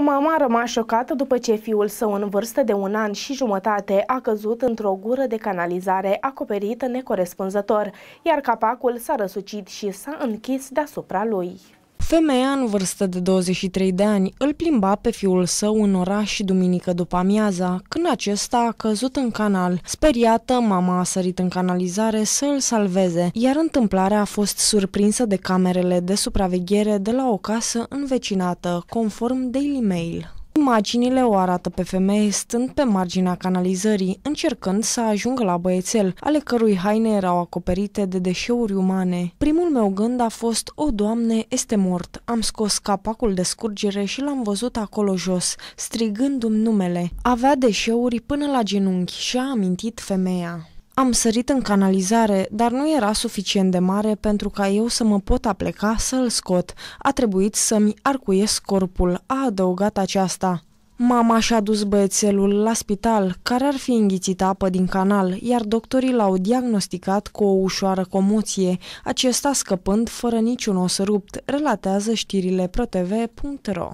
mama a rămas șocată după ce fiul său în vârstă de un an și jumătate a căzut într-o gură de canalizare acoperită necorespunzător, iar capacul s-a răsucit și s-a închis deasupra lui. Femeia în vârstă de 23 de ani îl plimba pe fiul său în oraș și duminică după amiaza, când acesta a căzut în canal. Speriată, mama a sărit în canalizare să îl salveze, iar întâmplarea a fost surprinsă de camerele de supraveghere de la o casă învecinată, conform Daily Mail. Imaginile o arată pe femeie stând pe marginea canalizării, încercând să ajungă la băiețel, ale cărui haine erau acoperite de deșeuri umane. Primul meu gând a fost, o, Doamne, este mort. Am scos capacul de scurgere și l-am văzut acolo jos, strigându-mi numele. Avea deșeuri până la genunchi și a amintit femeia. Am sărit în canalizare, dar nu era suficient de mare pentru ca eu să mă pot apleca să-l scot. A trebuit să-mi arcuiesc corpul, a adăugat aceasta. Mama și-a dus băiețelul la spital, care ar fi înghițit apă din canal, iar doctorii l-au diagnosticat cu o ușoară comoție, acesta scăpând fără niciun os rupt, relatează știrile protv.ro.